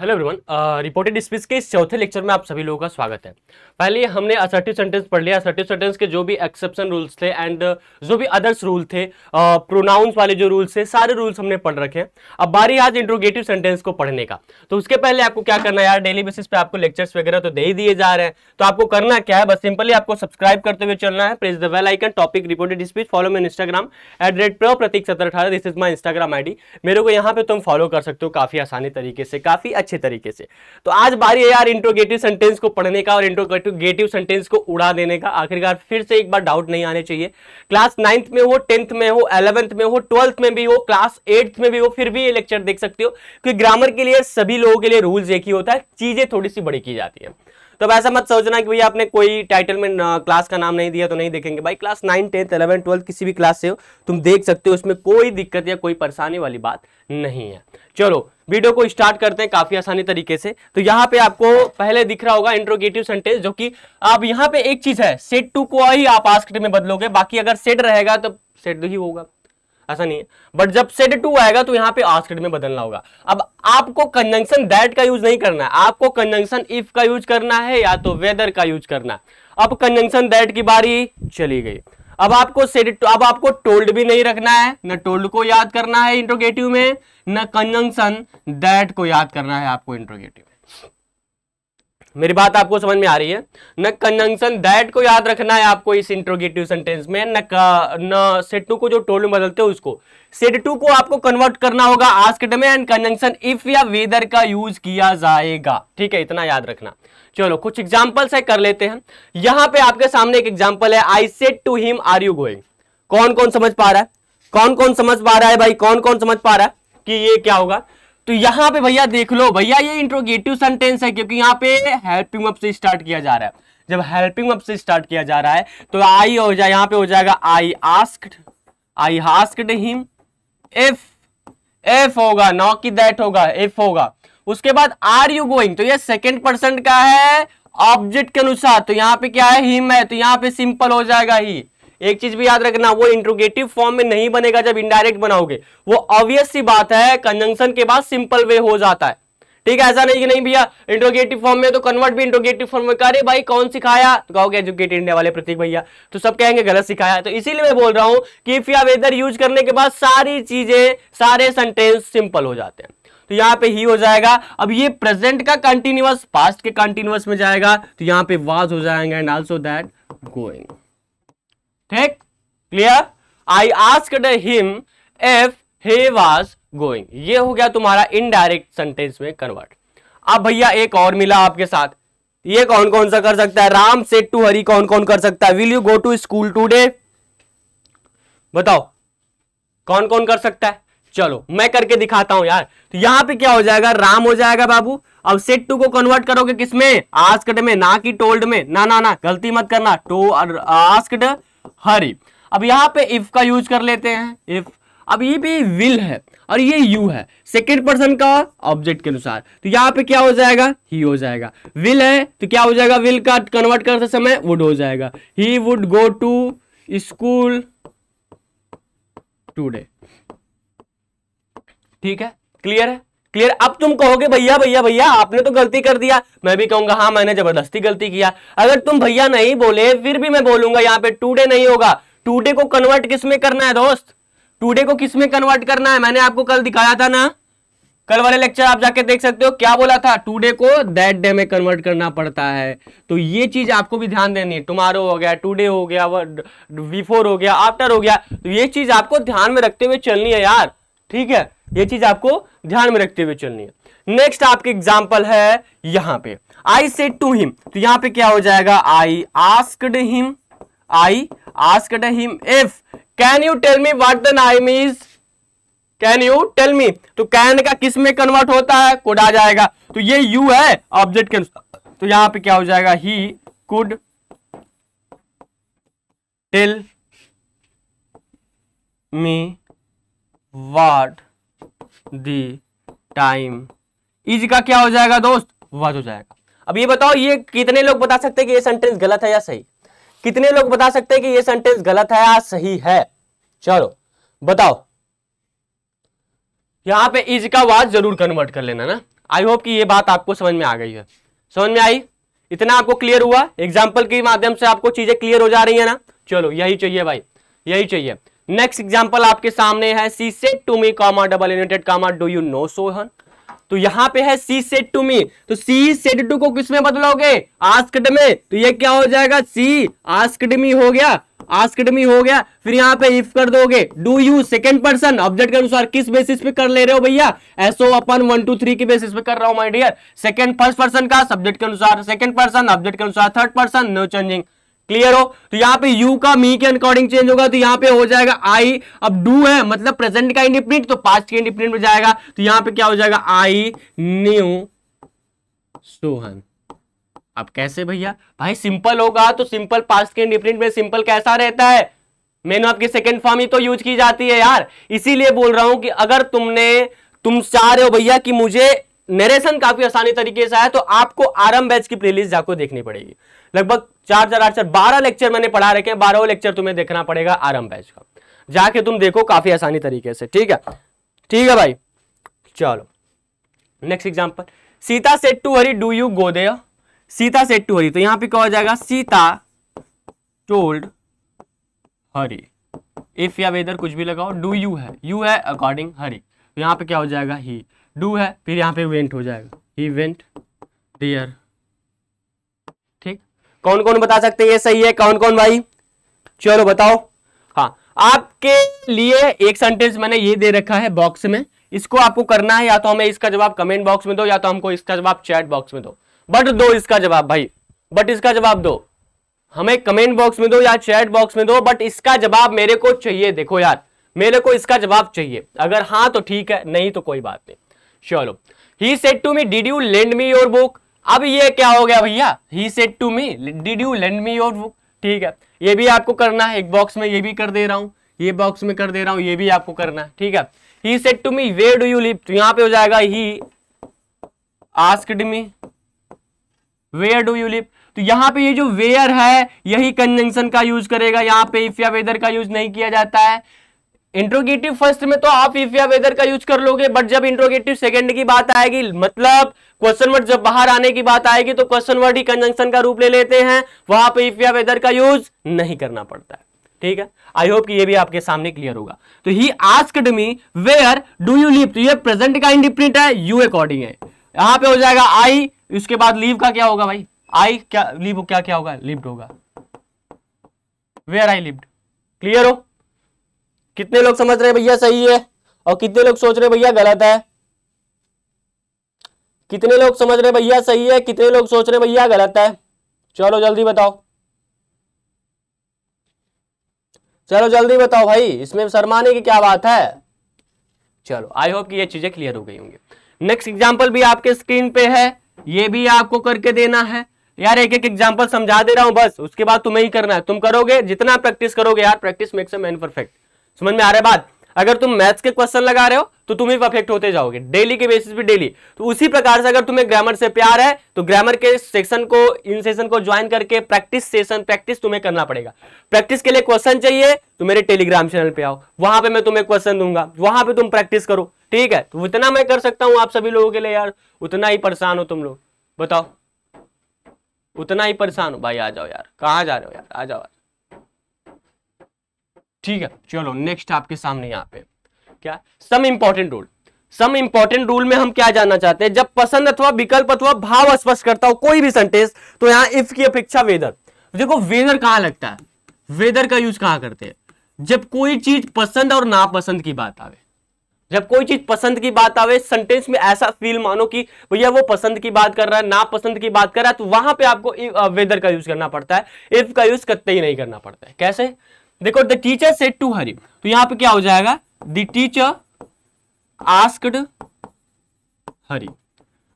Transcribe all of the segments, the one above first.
hello everyone reported speech के इस चौथे लेक्चर में आप सभी लोगों का स्वागत है पहले हमने असर्टिव सेंटेंस पढ़ लिया असर्टिव सेंटेंस के जो भी एक्सेप्शन रूल्स थे एंड uh, जो भी अदर्स रूल थे प्रोनाउंस uh, वाले जो रूल्स थे सारे रूल्स हमने पढ़ रखे हैं अब बारी आज इंट्रोगेटिव सेंटेंस को पढ़ने का तो उसके पहले आपको क्या करना यार डेली बेसिस पे आपको लेक्चर्स वगैरह तो दे ही दिए जा रहे हैं तो आपको करना क्या है बस सिंपली आपको सब्सक्राइब करते हुए चलना है press the bell icon topic reported speech follow me on Instagram at rate pro Pratik सत्रह अठारह this is my Instagram I मेरे को यहाँ पे तुम फॉलो कर सकते हो काफी आसानी तरीके से काफी अच्छे तरीके से तो आज बारी है यार इंट्रोगेटिव सेंटेंस को पढ़ने का और इंट्रोगेटिव सेंटेंस को उड़ा देने का आखिरकार फिर से एक बार डाउट नहीं आने चाहिए क्लास नाइन्थ में हो टेंथ में हो एलेवंथ में हो ट्वेल्थ में भी हो क्लास एट्थ में भी हो फिर भी ये लेक्चर देख सकते हो क्योंकि ग्रामर के लिए सभी लोगों के लिए रूल्स एक ही होता है चीज़ें थोड़ी सी बड़ी की जाती है तो ऐसा मत सोचना कि भैया आपने कोई टाइटल में क्लास का नाम नहीं दिया तो नहीं देखेंगे भाई class nine tenth eleven twelfth किसी भी क्लास से हो तुम देख सकते हो उसमें कोई दिक्कत या कोई परेशानी वाली बात नहीं है चलो वीडियो को स्टार्ट करते हैं काफी आसानी तरीके से तो यहाँ पे आपको पहले दिख रहा होगा इंट्रोगेटिव सेंटेंस जो कि आप यहाँ पे एक चीज है सेट टू को ही आप आस्क्ड में बदलोगे बाकी अगर सेट रहेगा तो सेट ही होगा ऐसा नहीं है बट जब सेट टू आएगा तो यहाँ पे आस्क्ड में बदलना होगा अब आपको कंजंक्शन दैट का यूज नहीं करना है आपको कंजंक्शन इफ का यूज करना है या तो वेदर का यूज करना है अब कंजंक्शन दैट की बारी चली गई अब आपको अब आपको टोल्ड भी नहीं रखना है न टोल्ड को याद करना है इंट्रोगेटिव में न कंजंक्शन दैट को याद करना है आपको इंट्रोगेटिव में मेरी बात आपको समझ में आ रही है न कंजंक्शन दैट को याद रखना है आपको इस इंट्रोगेटिव सेंटेंस में न न सेट टू को जो टोल में बदलते हैं उसको सेट टू को आपको कन्वर्ट करना होगा आज के में एंड कंजंक्शन इफ या वेदर का यूज किया जाएगा ठीक है इतना याद रखना चलो कुछ एग्जाम्पल्स है कर लेते हैं यहां पे आपके सामने एक एग्जाम्पल है I said to him are you going कौन कौन समझ पा रहा है कौन कौन समझ पा रहा है भाई कौन कौन समझ पा रहा है कि ये क्या होगा तो यहाँ पे भैया देख लो भैया ये इंट्रोगेटिव सेंटेंस है क्योंकि यहाँ पे हेल्पिंग से स्टार्ट किया जा रहा है जब हेल्पिंग अप से स्टार्ट किया जा रहा है तो आई हो जाए यहां पे हो जाएगा I ask I asked him if if होगा नॉ की दैट होगा एफ होगा उसके बाद आर यू गोइंग तो ये सेकेंड पर्सन का है ऑब्जेक्ट के अनुसार तो यहां पे क्या है हिम है तो यहां पे सिंपल हो जाएगा ही एक चीज भी याद रखना वो इंट्रोगेटिव फॉर्म में नहीं बनेगा जब इनडायरेक्ट बनाओगे वो ऑब्वियस सी बात है कंजंक्शन के बाद सिंपल वे हो जाता है ठीक है ऐसा नहीं कि नहीं भैया इंट्रोगेटिव फॉर्म में तो कन्वर्ट भी इंट्रोगेटिव फॉर्म में करे भाई कौन सिखाया तो कहोगे एजुकेटेड इंडिया वाले प्रतीक भैया तो सब कहेंगे गलत सिखाया तो इसीलिए मैं बोल रहा हूं कि इफ या वेदर यूज करने के बाद सारी चीजें सारे सेंटेंस सिंपल हो जाते हैं तो यहाँ पे ही हो जाएगा अब ये प्रेजेंट का कंटिन्यूअस पास्ट के कंटिन्यूअस में जाएगा तो यहां पे वाज हो जाएंगे एंड ऑल्सो दैट गोइंग ठीक clear I asked him if he was going ये हो गया तुम्हारा इनडायरेक्ट सेंटेंस में कन्वर्ट अब भैया एक और मिला आपके साथ ये कौन कौन सा कर सकता है राम सेट टू हरी कौन कौन कर सकता है will you go to school today बताओ कौन कौन कर सकता है चलो मैं करके दिखाता हूं यार तो यहां पे क्या हो जाएगा राम हो जाएगा बाबू अब सेट टू को कन्वर्ट करोगे किसमें आस्कड में ना कि टोल्ड में ना ना ना गलती मत करना टो आस्कड हरी अब यहां पे इफ का यूज कर लेते हैं इफ अब ये भी विल है और ये यू है सेकेंड पर्सन का ऑब्जेक्ट के अनुसार तो यहाँ पे क्या हो जाएगा ही हो जाएगा विल है तो क्या हो जाएगा विल का कन्वर्ट करते समय वुड हो जाएगा he would go to school today ठीक है क्लियर है क्लियर अब तुम कहोगे भैया भैया भैया आपने तो गलती कर दिया मैं भी कहूंगा हाँ मैंने जबरदस्ती गलती किया अगर तुम भैया नहीं बोले फिर भी मैं बोलूंगा यहाँ पे टूडे नहीं होगा टूडे को कन्वर्ट किस में करना है दोस्त टूडे को किस में कन्वर्ट करना है मैंने आपको कल दिखाया था ना कल वाले लेक्चर आप जाके देख सकते हो क्या बोला था टूडे को दैट डे में कन्वर्ट करना पड़ता है तो ये चीज आपको भी ध्यान देनी है टुमारो हो गया टूडे हो गया बिफोर हो गया आफ्टर हो गया तो ये चीज आपको ध्यान में रखते हुए चलनी है यार ठीक है ये चीज आपको ध्यान में रखते हुए चलनी है नेक्स्ट आपके एग्जाम्पल है यहां पे आई से टू हिम तो यहां पे क्या हो जाएगा I asked him I asked him if can you tell me what the time is can you tell me तो कैन का किस में कन्वर्ट होता है कुड आ जाएगा तो ये यू है ऑब्जेक्ट के अनुसार तो यहां पे क्या हो जाएगा he could tell me what the time is का क्या हो जाएगा दोस्त वज हो जाएगा अब ये बताओ ये कितने लोग बता सकते हैं कि ये सेंटेंस गलत है या सही कितने लोग बता सकते हैं कि ये सेंटेंस गलत है या सही है चलो बताओ यहां पे इज का वाज जरूर कन्वर्ट कर लेना ना आई होप कि ये बात आपको समझ में आ गई है समझ में आई इतना आपको क्लियर हुआ एग्जाम्पल के माध्यम से आपको चीजें क्लियर हो जा रही है ना चलो यही चाहिए भाई यही चाहिए नेक्स्ट एग्जाम्पल आपके सामने है she said to me comma double inverted comma do you know Sohan तो यहां पे है सी सेट टू मी तो सी सेट टू को किस में बदलोगे आस्कड में तो ये क्या हो जाएगा सी आस्कड मी हो गया आस्कड मी हो गया फिर यहां पे इफ कर दोगे do you second person object के अनुसार किस बेसिस पे कर ले रहे हो भैया एसओ अपन वन टू थ्री के बेसिस पे कर रहा हूं my dear second first person का सब्जेक्ट के अनुसार सेकंड पर्सन ऑब्जेक्ट के अनुसार third person no changing clear हो तो यहां पे यू का मी के अकॉर्डिंग चेंज होगा तो यहां पे हो जाएगा आई अब डू है मतलब प्रेजेंट का इंडिप्रिंट तो पास्ट के इंडिप्रिंट में जाएगा तो यहां पे क्या हो जाएगा आई न्यू सोहन अब कैसे भैया भाई सिंपल होगा तो सिंपल पास्ट के इंडिप्रिंट में सिंपल कैसा रहता है मैंने आपकी सेकेंड फॉर्म ही तो यूज की जाती है यार इसीलिए बोल रहा हूं कि अगर तुमने तुम चाह रहे हो भैया कि मुझे नरेशन काफी आसानी तरीके से आया तो आपको आरंभ बैच की प्लेलिस्ट जाकर देखनी पड़ेगी लगभग चार चार आठ चार बारह लेक्चर मैंने पढ़ा रखे हैं बारह लेक्चर तुम्हें देखना पड़ेगा आरंभ बैच का जाके तुम देखो काफी आसानी तरीके से ठीक है ठीक है भाई चलो next example Sita said to Hari do you go Sita said to Hari तो यहां पे क्या हो जाएगा सीता टोल्ड हरी इफ या वेदर कुछ भी लगाओ डू यू है यू है अकॉर्डिंग हरी तो यहाँ पे क्या हो जाएगा ही डू है फिर यहाँ पे वेंट हो जाएगा ही वेंट डियर कौन कौन बता सकते हैं ये सही है कौन कौन भाई चलो बताओ हाँ आपके लिए एक सेंटेंस मैंने ये दे रखा है बॉक्स में इसको आपको करना है या तो हमें इसका जवाब कमेंट बॉक्स में दो या तो हमको इसका जवाब चैट बॉक्स में दो बट दो इसका जवाब भाई बट इसका जवाब दो हमें कमेंट बॉक्स में दो या चैट बॉक्स में दो बट इसका जवाब मेरे को चाहिए देखो यार मेरे को इसका जवाब चाहिए अगर हाँ तो ठीक है नहीं तो कोई बात नहीं चलो he said to me did you lend me your book अब ये क्या हो गया भैया he said to me did you lend me your book ठीक है ये भी आपको करना है एक बॉक्स में ये भी कर दे रहा हूँ ये बॉक्स में कर दे रहा हूँ ये भी आपको करना है ठीक है he said to me where do you live तो यहाँ पे हो जाएगा he asked me where do you live तो यहाँ पे ये जो वेयर है यही कंजंक्शन का यूज करेगा यहाँ पे इफ या वेदर का यूज नहीं किया जाता है इंट्रोगेटिव फर्स्ट में तो आप इफ या वेदर का यूज कर लोगे बट जब इंट्रोगेटिव सेकंड की बात आएगी मतलब क्वेश्चन वर्ड जब बाहर आने की बात आएगी तो क्वेश्चन वर्ड ही कंजंक्शन का रूप ले लेते हैं वहां पे इफ या वेदर का यूज नहीं करना पड़ता है ठीक है आई होप कि ये भी आपके सामने क्लियर होगा तो he asked me where do you live तो ये प्रेजेंट का इंडिप्रिंट है यू अकॉर्डिंग है यहां पे हो जाएगा आई उसके बाद लीव का क्या होगा भाई आई क्या लीव क्या क्या होगा लिव्ड होगा वेयर आई लिव्ड क्लियर हो कितने लोग समझ रहे भैया सही है और कितने लोग सोच रहे भैया गलत है कितने लोग समझ रहे भैया सही है कितने लोग सोच रहे भैया गलत है चलो जल्दी बताओ चलो जल्दी बताओ भाई इसमें शर्माने की क्या बात है चलो आई होप कि ये चीजें क्लियर हो गई होंगी नेक्स्ट एग्जाम्पल भी आपके स्क्रीन पे है ये भी आपको करके देना है यार एक एक एग्जाम्पल समझा दे रहा हूं बस उसके बाद तुम्हें ही करना है तुम करोगे जितना प्रैक्टिस करोगे यार practice makes a man perfect समझ में आ रहा है बात अगर तुम मैथ्स के क्वेश्चन लगा रहे हो तो तुम ही परफेक्ट होते जाओगे डेली के बेसिस पे डेली तो उसी प्रकार से अगर तुम्हें ग्रामर से प्यार है तो ग्रामर के सेक्शन को इन सेशन को ज्वाइन करके प्रैक्टिस सेशन प्रैक्टिस तुम्हें करना पड़ेगा प्रैक्टिस के लिए क्वेश्चन चाहिए तो मेरे टेलीग्राम चैनल पे आओ वहां पे मैं तुम्हें क्वेश्चन दूंगा वहां पर तुम प्रैक्टिस करो ठीक है तो उतना मैं कर सकता हूं आप सभी लोगों के लिए यार उतना ही परेशान हो तुम लोग बताओ उतना ही परेशान हो भाई आ जाओ यार कहाँ जा रहे हो यार आ जाओ ठीक है चलो नेक्स्ट आपके सामने यहाँ पे क्या some important rule some important rule में हम क्या जानना चाहते हैं जब पसंद अथवा विकल्प अथवा भाव स्पष्ट करता हो कोई भी सेंटेंस तो यहां इफ की अपेक्षा वेदर देखो वेदर कहां लगता है वेदर का यूज कहां करते हैं जब कोई चीज पसंद और नापसंद की बात आवे जब कोई चीज पसंद की बात आवे सेंटेंस में ऐसा फील मानो कि भैया वो पसंद की बात कर रहा है नापसंद की बात कर रहा है तो वहां पे आपको वेदर का यूज करना पड़ता है इफ का यूज कत्ते ही नहीं करना पड़ता है कैसे देखो the teacher said to Hari तो यहां पे क्या हो जाएगा द टीचर आस्कड हरी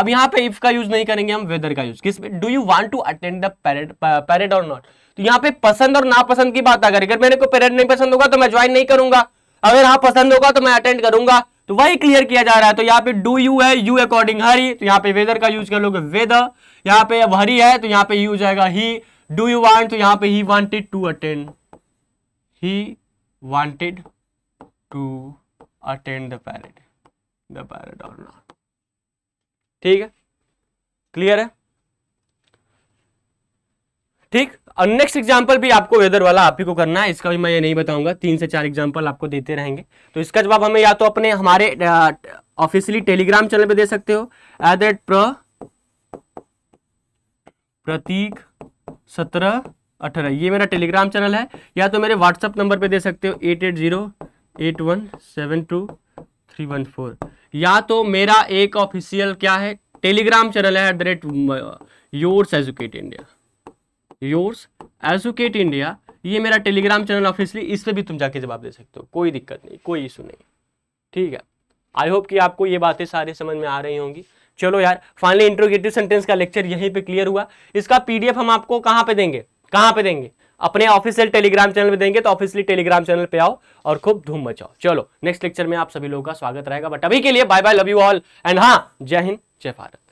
अब यहां पे इफ का यूज नहीं करेंगे हम वेदर का यूज किस do you want to attend the parade parade or not तो यहां पे पसंद और नापसंद की बात अगर अगर मेरे को पैरेड नहीं पसंद होगा तो मैं ज्वाइन नहीं करूंगा अगर हाँ पसंद होगा तो मैं अटेंड करूंगा तो वही क्लियर किया जा रहा है तो यहाँ पे डू यू है यू अकॉर्डिंग हरी तो यहाँ पे वेदर का यूज कर लोगे वेदर यहाँ पे अब हरी है तो यहाँ पे यू जाएगा ही डू यू वांट तो यहाँ पे he wanted to attend he wanted to attend the parade the parade or not ठीक है क्लियर है ठीक और नेक्स्ट एग्जाम्पल भी आपको वेदर वाला आप ही को करना है इसका भी मैं ये नहीं बताऊंगा तीन से चार एग्जाम्पल आपको देते रहेंगे तो इसका जवाब हमें या तो अपने हमारे ऑफिशियली टेलीग्राम चैनल पे दे सकते हो एट द प्र प्रतीक सत्रह अठारह ये मेरा टेलीग्राम चैनल है या तो मेरे व्हाट्सअप नंबर पे दे सकते हो eight eight zero eight one seven two three one four या तो मेरा एक ऑफिशियल क्या है टेलीग्राम चैनल है at the rate yours educate India yours educate India ये मेरा टेलीग्राम चैनल ऑफिशियली इस पर भी तुम जाके जवाब दे सकते हो कोई दिक्कत नहीं कोई इशू नहीं ठीक है आई होप कि आपको ये बातें सारे समझ में आ रही होंगी चलो यार फाइनली इंट्रोगेटिव सेंटेंस का लेक्चर यहीं पे क्लियर हुआ इसका पीडीएफ हम आपको कहाँ पे देंगे कहां पे देंगे अपने ऑफिशियल टेलीग्राम चैनल में देंगे तो ऑफिशियली टेलीग्राम चैनल पे आओ और खूब धूम मचाओ चलो नेक्स्ट लेक्चर में आप सभी लोगों का स्वागत रहेगा बट अभी के लिए bye bye love you all and हाँ जय हिंद जय भारत